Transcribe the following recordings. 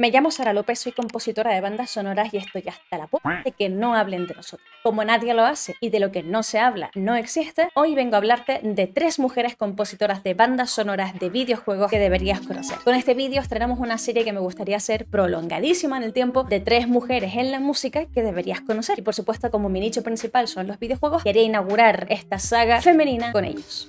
Me llamo Sara López, soy compositora de bandas sonoras y estoy hasta la puta de que no hablen de nosotros. Como nadie lo hace y de lo que no se habla no existe, hoy vengo a hablarte de tres mujeres compositoras de bandas sonoras de videojuegos que deberías conocer. Con este vídeo estrenamos una serie que me gustaría hacer prolongadísima en el tiempo de tres mujeres en la música que deberías conocer. Y por supuesto, como mi nicho principal son los videojuegos, quería inaugurar esta saga femenina con ellos.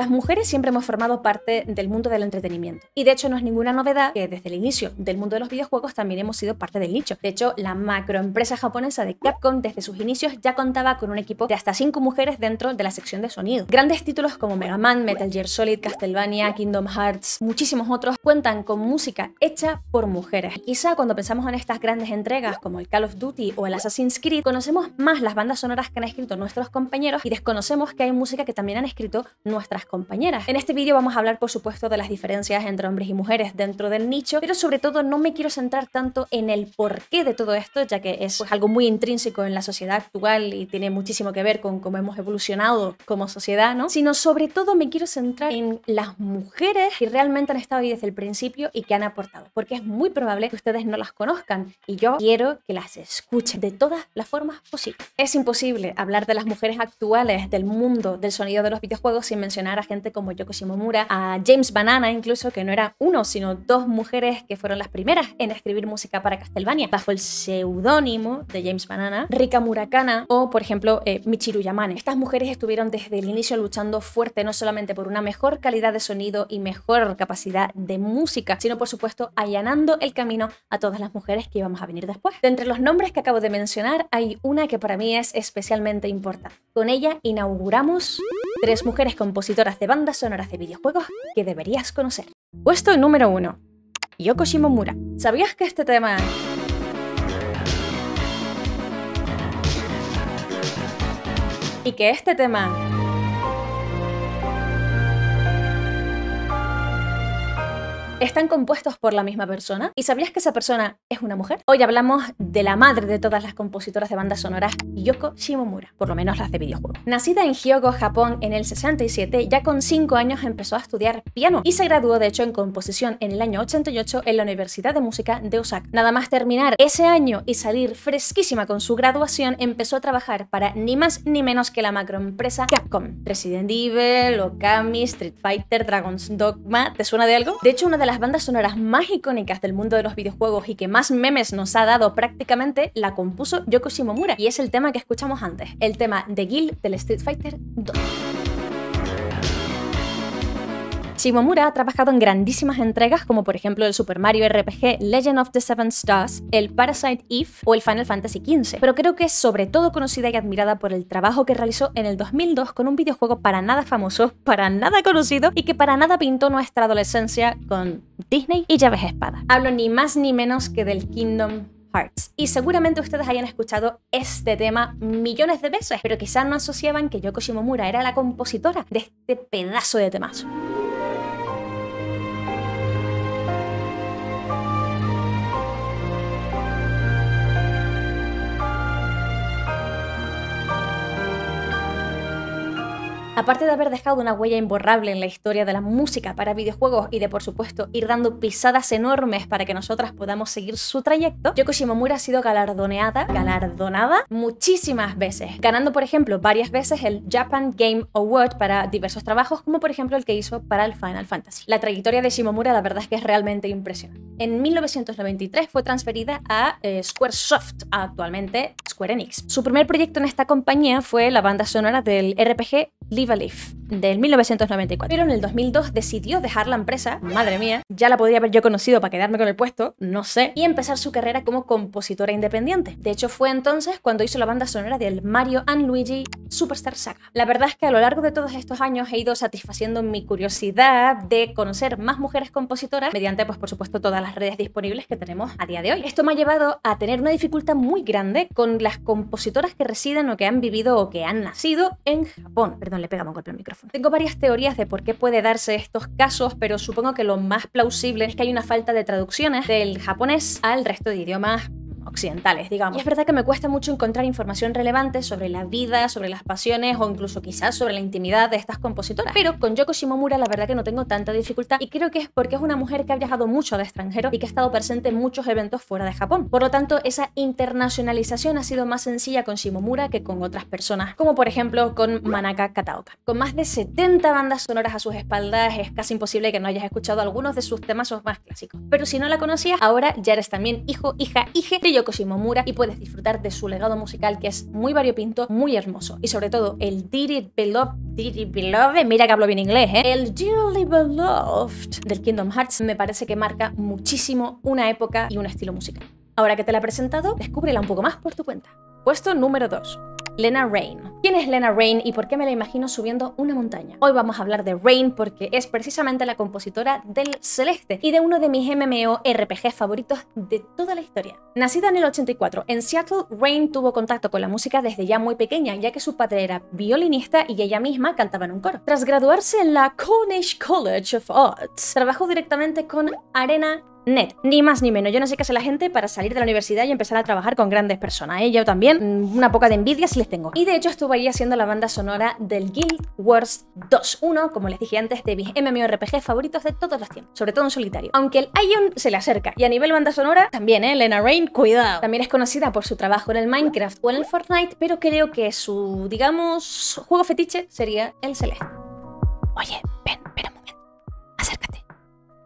Las mujeres siempre hemos formado parte del mundo del entretenimiento. Y de hecho no es ninguna novedad que desde el inicio del mundo de los videojuegos también hemos sido parte del nicho. De hecho, la macroempresa japonesa de Capcom desde sus inicios ya contaba con un equipo de hasta 5 mujeres dentro de la sección de sonido. Grandes títulos como Mega Man, Metal Gear Solid, Castlevania, Kingdom Hearts, muchísimos otros cuentan con música hecha por mujeres. quizá cuando pensamos en estas grandes entregas como el Call of Duty o el Assassin's Creed, conocemos más las bandas sonoras que han escrito nuestros compañeros y desconocemos que hay música que también han escrito nuestras compañeras. En este vídeo vamos a hablar, por supuesto, de las diferencias entre hombres y mujeres dentro del nicho, pero sobre todo no me quiero centrar tanto en el porqué de todo esto, ya que es pues, algo muy intrínseco en la sociedad actual y tiene muchísimo que ver con cómo hemos evolucionado como sociedad, ¿no? Sino sobre todo me quiero centrar en las mujeres que realmente han estado ahí desde el principio y que han aportado, porque es muy probable que ustedes no las conozcan y yo quiero que las escuchen de todas las formas posibles. Es imposible hablar de las mujeres actuales, del mundo, del sonido de los videojuegos sin mencionar a gente como Yoko Shimomura, a James Banana incluso, que no era uno, sino dos mujeres que fueron las primeras en escribir música para Castlevania, bajo el seudónimo de James Banana, Rika Murakana o, por ejemplo, eh, Michiru Yamane. Estas mujeres estuvieron desde el inicio luchando fuerte no solamente por una mejor calidad de sonido y mejor capacidad de música, sino por supuesto allanando el camino a todas las mujeres que íbamos a venir después. De entre los nombres que acabo de mencionar hay una que para mí es especialmente importante. Con ella inauguramos Tres mujeres compositoras de bandas sonoras de videojuegos que deberías conocer. Puesto número 1. Yoko Shimomura. ¿Sabías que este tema... Y que este tema... están compuestos por la misma persona. ¿Y sabías que esa persona es una mujer? Hoy hablamos de la madre de todas las compositoras de bandas sonoras, Yoko Shimomura, por lo menos las de videojuegos. Nacida en Hyogo, Japón en el 67, ya con 5 años empezó a estudiar piano y se graduó de hecho en composición en el año 88 en la Universidad de Música de Osaka. Nada más terminar ese año y salir fresquísima con su graduación, empezó a trabajar para ni más ni menos que la macroempresa Capcom. Resident Evil, Okami, Street Fighter, Dragon's Dogma, ¿te suena de algo? De hecho, una de las bandas sonoras más icónicas del mundo de los videojuegos y que más memes nos ha dado prácticamente la compuso Yoko Shimomura y es el tema que escuchamos antes, el tema de Guild del Street Fighter 2. Shimomura ha trabajado en grandísimas entregas como por ejemplo el Super Mario RPG Legend of the Seven Stars, el Parasite Eve o el Final Fantasy XV, pero creo que es sobre todo conocida y admirada por el trabajo que realizó en el 2002 con un videojuego para nada famoso, para nada conocido y que para nada pintó nuestra adolescencia con Disney y llaves espada. Hablo ni más ni menos que del Kingdom Hearts. Y seguramente ustedes hayan escuchado este tema millones de veces, pero quizás no asociaban que Yoko Shimomura era la compositora de este pedazo de temazo. Aparte de haber dejado una huella imborrable en la historia de la música para videojuegos y de por supuesto ir dando pisadas enormes para que nosotras podamos seguir su trayecto, Yoko Shimomura ha sido galardoneada, galardonada muchísimas veces, ganando por ejemplo varias veces el Japan Game Award para diversos trabajos, como por ejemplo el que hizo para el Final Fantasy. La trayectoria de Shimomura la verdad es que es realmente impresionante. En 1993 fue transferida a eh, Squaresoft, actualmente Square Enix. Su primer proyecto en esta compañía fue la banda sonora del RPG Live a Leaf, del 1994. Pero en el 2002 decidió dejar la empresa, madre mía, ya la podría haber yo conocido para quedarme con el puesto, no sé, y empezar su carrera como compositora independiente. De hecho, fue entonces cuando hizo la banda sonora del Mario and Luigi Superstar Saga. La verdad es que a lo largo de todos estos años he ido satisfaciendo mi curiosidad de conocer más mujeres compositoras mediante, pues por supuesto, todas las redes disponibles que tenemos a día de hoy. Esto me ha llevado a tener una dificultad muy grande con las compositoras que residen o que han vivido o que han nacido en Japón. Perdón, le pegamos golpe al micrófono. Tengo varias teorías de por qué puede darse estos casos, pero supongo que lo más plausible es que hay una falta de traducciones del japonés al resto de idiomas occidentales, digamos. Y es verdad que me cuesta mucho encontrar información relevante sobre la vida, sobre las pasiones o incluso quizás sobre la intimidad de estas compositoras. Pero con Yoko Shimomura la verdad que no tengo tanta dificultad y creo que es porque es una mujer que ha viajado mucho al extranjero y que ha estado presente en muchos eventos fuera de Japón. Por lo tanto, esa internacionalización ha sido más sencilla con Shimomura que con otras personas, como por ejemplo con Manaka Kataoka. Con más de 70 bandas sonoras a sus espaldas, es casi imposible que no hayas escuchado algunos de sus temazos más clásicos. Pero si no la conocías, ahora ya eres también hijo, hija, hija de y puedes disfrutar de su legado musical que es muy variopinto, muy hermoso. Y sobre todo el Dearly Beloved, Dearly Beloved, mira que hablo bien inglés, ¿eh? El Dearly Beloved del Kingdom Hearts me parece que marca muchísimo una época y un estilo musical. Ahora que te la he presentado, descúbrela un poco más por tu cuenta. Puesto número 2. Lena Rain. ¿Quién es Lena Rain y por qué me la imagino subiendo una montaña? Hoy vamos a hablar de Rain porque es precisamente la compositora del Celeste y de uno de mis MMORPG favoritos de toda la historia. Nacida en el 84 en Seattle, Rain tuvo contacto con la música desde ya muy pequeña, ya que su padre era violinista y ella misma cantaba en un coro. Tras graduarse en la Cornish College of Arts, trabajó directamente con Arena net, ni más ni menos. Yo no sé qué hace la gente para salir de la universidad y empezar a trabajar con grandes personas. ¿eh? Yo también, mm, una poca de envidia si les tengo. Y de hecho estuve ahí haciendo la banda sonora del Guild Wars 2, uno, como les dije antes, de mis MMORPG favoritos de todos los tiempos, sobre todo en solitario. Aunque el Ion se le acerca, y a nivel banda sonora también, ¿eh? Lena Rain, cuidado. También es conocida por su trabajo en el Minecraft o en el Fortnite, pero creo que su, digamos, juego fetiche sería el Celeste. Oye, ven, pero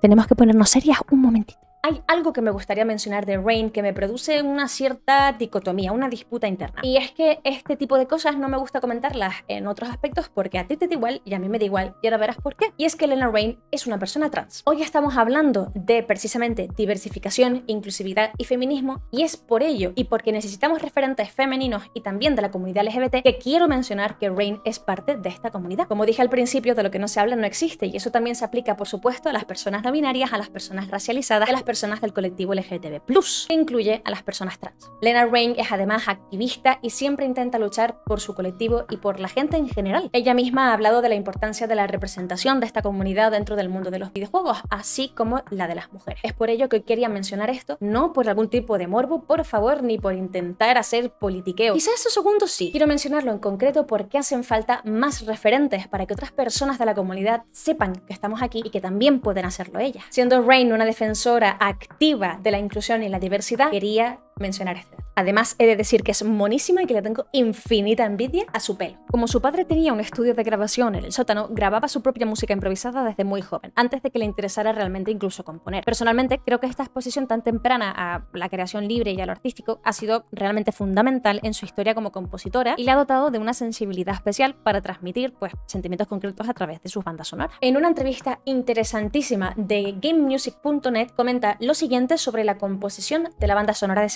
tenemos que ponernos serias un momentito hay algo que me gustaría mencionar de Rain que me produce una cierta dicotomía, una disputa interna. Y es que este tipo de cosas no me gusta comentarlas en otros aspectos porque a ti te da igual y a mí me da igual y ahora verás por qué. Y es que Lena Rain es una persona trans. Hoy estamos hablando de precisamente diversificación, inclusividad y feminismo y es por ello y porque necesitamos referentes femeninos y también de la comunidad LGBT que quiero mencionar que Rain es parte de esta comunidad. Como dije al principio, de lo que no se habla no existe y eso también se aplica por supuesto a las personas no binarias, a las personas racializadas, a las personas personas del colectivo LGTB+, que incluye a las personas trans. Lena Rain es además activista y siempre intenta luchar por su colectivo y por la gente en general. Ella misma ha hablado de la importancia de la representación de esta comunidad dentro del mundo de los videojuegos, así como la de las mujeres. Es por ello que quería mencionar esto, no por algún tipo de morbo, por favor, ni por intentar hacer politiqueo. Quizás eso segundo sí. Quiero mencionarlo en concreto porque hacen falta más referentes para que otras personas de la comunidad sepan que estamos aquí y que también pueden hacerlo ellas. Siendo Rain una defensora activa de la inclusión y la diversidad, quería mencionar este Además, he de decir que es monísima y que le tengo infinita envidia a su pelo. Como su padre tenía un estudio de grabación en el sótano, grababa su propia música improvisada desde muy joven, antes de que le interesara realmente incluso componer. Personalmente, creo que esta exposición tan temprana a la creación libre y a lo artístico ha sido realmente fundamental en su historia como compositora y le ha dotado de una sensibilidad especial para transmitir pues, sentimientos concretos a través de sus bandas sonoras. En una entrevista interesantísima de GameMusic.net comenta lo siguiente sobre la composición de la banda sonora de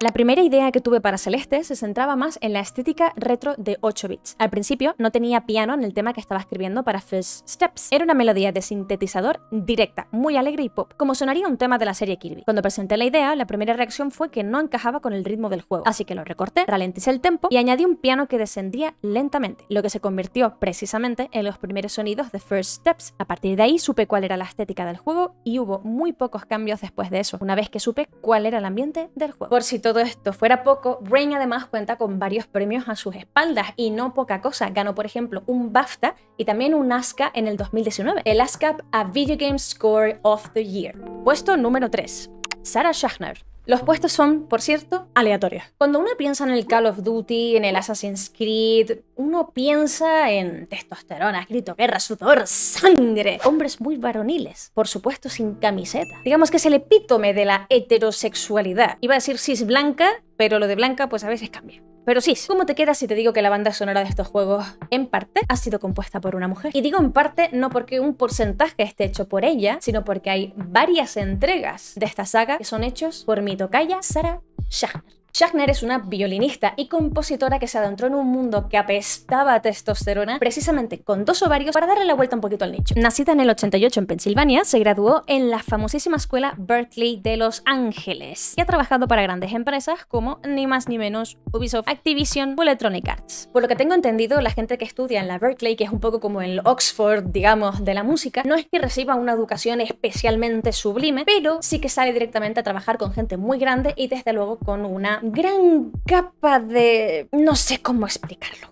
la primera idea que tuve para Celeste se centraba más en la estética retro de 8 bits. Al principio no tenía piano en el tema que estaba escribiendo para First Steps. Era una melodía de sintetizador directa, muy alegre y pop, como sonaría un tema de la serie Kirby. Cuando presenté la idea, la primera reacción fue que no encajaba con el ritmo del juego, así que lo recorté, ralenticé el tempo y añadí un piano que descendía lentamente, lo que se convirtió precisamente en los primeros sonidos de First Steps. A partir de ahí supe cuál era la estética del juego y hubo muy pocos cambios después de eso, una vez que supe cuál era el ambiente del juego. Por si todo esto fuera poco, Rain además cuenta con varios premios a sus espaldas y no poca cosa. Ganó, por ejemplo, un BAFTA y también un ASCA en el 2019, el ASCAP a Video Game Score of the Year. Puesto número 3, Sarah Schachner. Los puestos son, por cierto, aleatorios. Cuando uno piensa en el Call of Duty, en el Assassin's Creed, uno piensa en testosterona, grito, guerra, sudor, sangre. Hombres muy varoniles, por supuesto sin camiseta. Digamos que es el epítome de la heterosexualidad. Iba a decir cis blanca, pero lo de blanca pues a veces cambia. Pero sí, ¿cómo te quedas si te digo que la banda sonora de estos juegos en parte ha sido compuesta por una mujer? Y digo en parte no porque un porcentaje esté hecho por ella, sino porque hay varias entregas de esta saga que son hechos por mi tocaya Sara Shahner. Schachner es una violinista y compositora que se adentró en un mundo que apestaba a testosterona, precisamente con dos ovarios, para darle la vuelta un poquito al nicho. Nacida en el 88 en Pensilvania, se graduó en la famosísima escuela Berkeley de Los Ángeles y ha trabajado para grandes empresas como ni más ni menos Ubisoft, Activision o Electronic Arts. Por lo que tengo entendido, la gente que estudia en la Berkeley, que es un poco como el Oxford, digamos, de la música, no es que reciba una educación especialmente sublime, pero sí que sale directamente a trabajar con gente muy grande y desde luego con una gran capa de... no sé cómo explicarlo.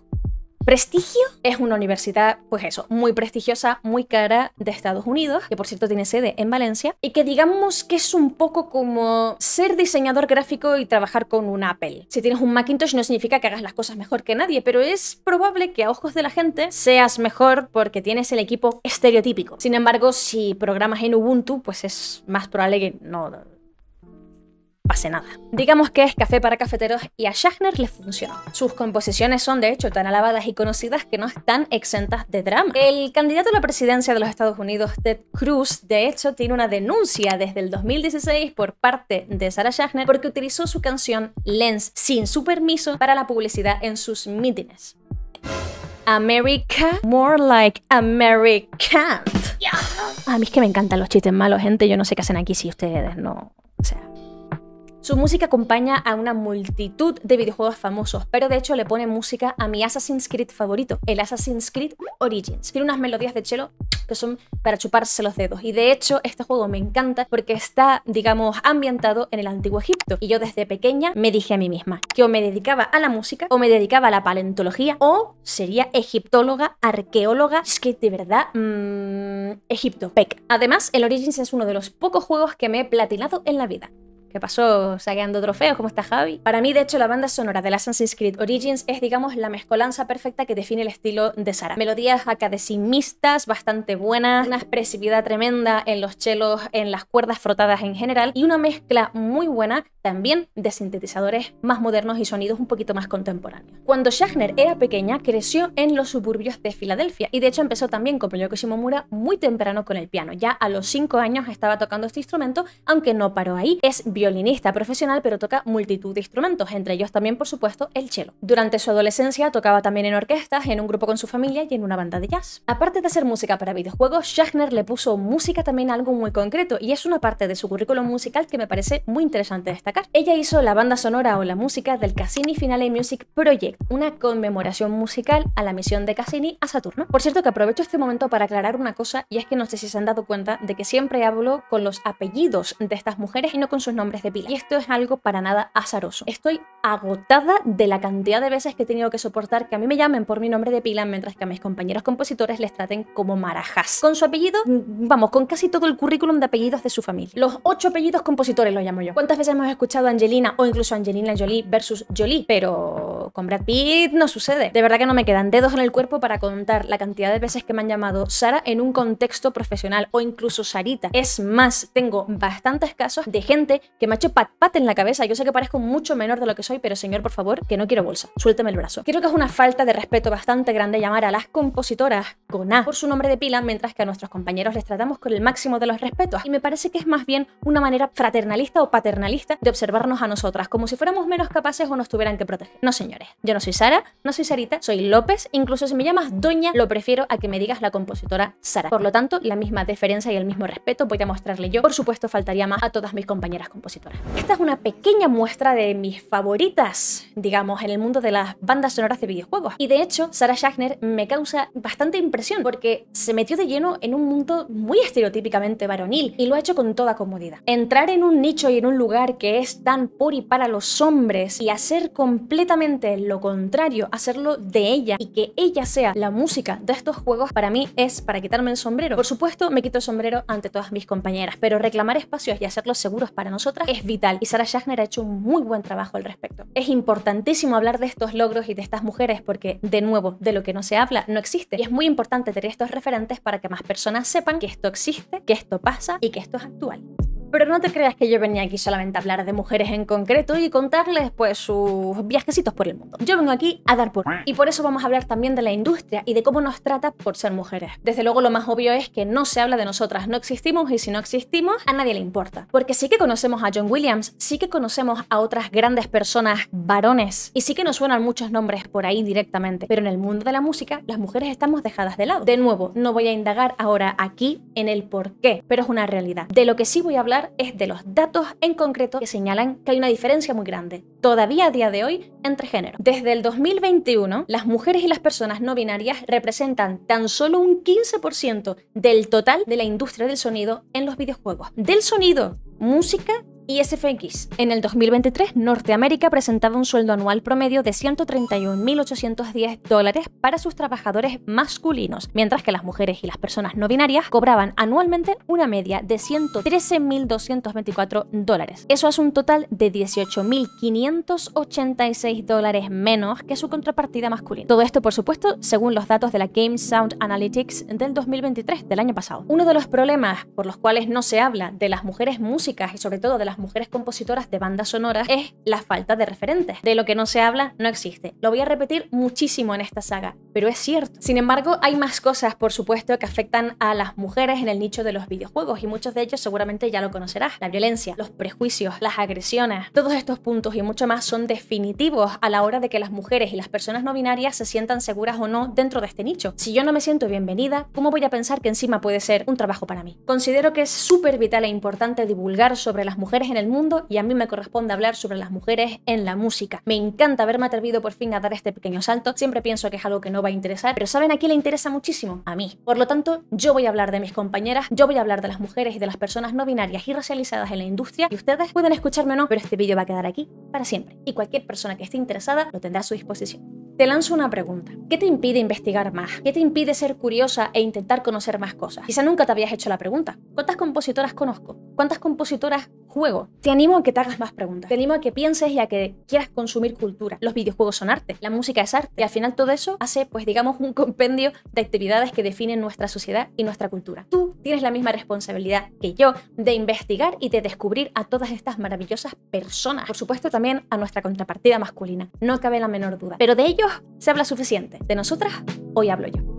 Prestigio es una universidad, pues eso, muy prestigiosa, muy cara de Estados Unidos, que por cierto tiene sede en Valencia, y que digamos que es un poco como ser diseñador gráfico y trabajar con un Apple. Si tienes un Macintosh no significa que hagas las cosas mejor que nadie, pero es probable que a ojos de la gente seas mejor porque tienes el equipo estereotípico. Sin embargo, si programas en Ubuntu, pues es más probable que no pase nada. Digamos que es café para cafeteros y a Schachner le funcionó. Sus composiciones son de hecho tan alabadas y conocidas que no están exentas de drama. El candidato a la presidencia de los Estados Unidos, Ted Cruz, de hecho tiene una denuncia desde el 2016 por parte de Sarah Schachner porque utilizó su canción Lens sin su permiso para la publicidad en sus mítines. America, more like American. A mí es que me encantan los chistes malos, gente. Yo no sé qué hacen aquí si ustedes no. sea. Su música acompaña a una multitud de videojuegos famosos, pero de hecho le pone música a mi Assassin's Creed favorito, el Assassin's Creed Origins. Tiene unas melodías de chelo que son para chuparse los dedos. Y de hecho, este juego me encanta porque está, digamos, ambientado en el antiguo Egipto. Y yo desde pequeña me dije a mí misma que o me dedicaba a la música, o me dedicaba a la paleontología, o sería egiptóloga, arqueóloga. Es que de verdad, mmm, Egipto, peca. Además, el Origins es uno de los pocos juegos que me he platinado en la vida. ¿Qué pasó? Saqueando trofeos, ¿cómo está Javi? Para mí, de hecho, la banda sonora de Assassin's Creed Origins es, digamos, la mezcolanza perfecta que define el estilo de Sara. Melodías academicistas, bastante buenas, una expresividad tremenda en los chelos, en las cuerdas frotadas en general, y una mezcla muy buena también de sintetizadores más modernos y sonidos un poquito más contemporáneos. Cuando Schachner era pequeña, creció en los suburbios de Filadelfia, y de hecho empezó también con Yoko muy temprano con el piano. Ya a los 5 años estaba tocando este instrumento, aunque no paró ahí. Es violinista profesional, pero toca multitud de instrumentos, entre ellos también, por supuesto, el cello. Durante su adolescencia tocaba también en orquestas, en un grupo con su familia y en una banda de jazz. Aparte de hacer música para videojuegos, Schachner le puso música también a algo muy concreto, y es una parte de su currículum musical que me parece muy interesante destacar. Ella hizo la banda sonora o la música del Cassini Finale Music Project, una conmemoración musical a la misión de Cassini a Saturno. Por cierto que aprovecho este momento para aclarar una cosa, y es que no sé si se han dado cuenta de que siempre hablo con los apellidos de estas mujeres y no con sus nombres de pila. Y esto es algo para nada azaroso. Estoy agotada de la cantidad de veces que he tenido que soportar que a mí me llamen por mi nombre de pila mientras que a mis compañeros compositores les traten como marajas. Con su apellido, mm, vamos, con casi todo el currículum de apellidos de su familia. Los ocho apellidos compositores los llamo yo. ¿Cuántas veces hemos escuchado Angelina o incluso Angelina Jolie versus Jolie? Pero con Brad Pitt no sucede. De verdad que no me quedan dedos en el cuerpo para contar la cantidad de veces que me han llamado Sara en un contexto profesional o incluso Sarita. Es más, tengo bastantes casos de gente que me ha hecho pat pat en la cabeza. Yo sé que parezco mucho menor de lo que soy, pero señor, por favor, que no quiero bolsa. Suélteme el brazo. Creo que es una falta de respeto bastante grande llamar a las compositoras con A por su nombre de pila, mientras que a nuestros compañeros les tratamos con el máximo de los respetos. Y me parece que es más bien una manera fraternalista o paternalista de observarnos a nosotras, como si fuéramos menos capaces o nos tuvieran que proteger. No, señores, yo no soy Sara, no soy Sarita, soy López, incluso si me llamas Doña, lo prefiero a que me digas la compositora Sara. Por lo tanto, la misma deferencia y el mismo respeto voy a mostrarle yo. Por supuesto, faltaría más a todas mis compañeras compositoras. Esta es una pequeña muestra de mis favoritas, digamos, en el mundo de las bandas sonoras de videojuegos. Y de hecho, Sarah Schachner me causa bastante impresión porque se metió de lleno en un mundo muy estereotípicamente varonil y lo ha hecho con toda comodidad. Entrar en un nicho y en un lugar que es tan por y para los hombres y hacer completamente lo contrario, hacerlo de ella y que ella sea la música de estos juegos para mí es para quitarme el sombrero. Por supuesto, me quito el sombrero ante todas mis compañeras, pero reclamar espacios y hacerlos seguros para nosotras es vital y Sarah Jagner ha hecho un muy buen trabajo al respecto. Es importantísimo hablar de estos logros y de estas mujeres porque, de nuevo, de lo que no se habla no existe y es muy importante tener estos referentes para que más personas sepan que esto existe, que esto pasa y que esto es actual. Pero no te creas que yo venía aquí solamente a hablar de mujeres en concreto y contarles pues sus viajecitos por el mundo. Yo vengo aquí a dar por... Y por eso vamos a hablar también de la industria y de cómo nos trata por ser mujeres. Desde luego lo más obvio es que no se habla de nosotras, no existimos y si no existimos a nadie le importa. Porque sí que conocemos a John Williams, sí que conocemos a otras grandes personas varones y sí que nos suenan muchos nombres por ahí directamente. Pero en el mundo de la música las mujeres estamos dejadas de lado. De nuevo, no voy a indagar ahora aquí en el por qué, pero es una realidad. De lo que sí voy a hablar es de los datos en concreto que señalan que hay una diferencia muy grande, todavía a día de hoy, entre género. Desde el 2021, las mujeres y las personas no binarias representan tan solo un 15% del total de la industria del sonido en los videojuegos. Del sonido, música y SFX. En el 2023, Norteamérica presentaba un sueldo anual promedio de 131.810 dólares para sus trabajadores masculinos, mientras que las mujeres y las personas no binarias cobraban anualmente una media de 113.224 dólares. Eso es un total de 18.586 dólares menos que su contrapartida masculina. Todo esto, por supuesto, según los datos de la Game Sound Analytics del 2023, del año pasado. Uno de los problemas por los cuales no se habla de las mujeres músicas y sobre todo de las las mujeres compositoras de bandas sonoras es la falta de referentes. De lo que no se habla no existe. Lo voy a repetir muchísimo en esta saga, pero es cierto. Sin embargo, hay más cosas, por supuesto, que afectan a las mujeres en el nicho de los videojuegos y muchos de ellos seguramente ya lo conocerás. La violencia, los prejuicios, las agresiones, todos estos puntos y mucho más son definitivos a la hora de que las mujeres y las personas no binarias se sientan seguras o no dentro de este nicho. Si yo no me siento bienvenida, ¿cómo voy a pensar que encima puede ser un trabajo para mí? Considero que es súper vital e importante divulgar sobre las mujeres en el mundo y a mí me corresponde hablar sobre las mujeres en la música. Me encanta haberme atrevido por fin a dar este pequeño salto, siempre pienso que es algo que no va a interesar, pero ¿saben a quién le interesa muchísimo? A mí. Por lo tanto, yo voy a hablar de mis compañeras, yo voy a hablar de las mujeres y de las personas no binarias y racializadas en la industria y ustedes pueden escucharme o no, pero este vídeo va a quedar aquí para siempre y cualquier persona que esté interesada lo tendrá a su disposición. Te lanzo una pregunta. ¿Qué te impide investigar más? ¿Qué te impide ser curiosa e intentar conocer más cosas? Quizá nunca te habías hecho la pregunta. ¿Cuántas compositoras conozco? ¿Cuántas compositoras juego. Te animo a que te hagas más preguntas. Te animo a que pienses y a que quieras consumir cultura. Los videojuegos son arte, la música es arte. Y al final todo eso hace, pues digamos, un compendio de actividades que definen nuestra sociedad y nuestra cultura. Tú tienes la misma responsabilidad que yo de investigar y de descubrir a todas estas maravillosas personas. Por supuesto también a nuestra contrapartida masculina. No cabe la menor duda. Pero de ellos se habla suficiente. De nosotras, hoy hablo yo.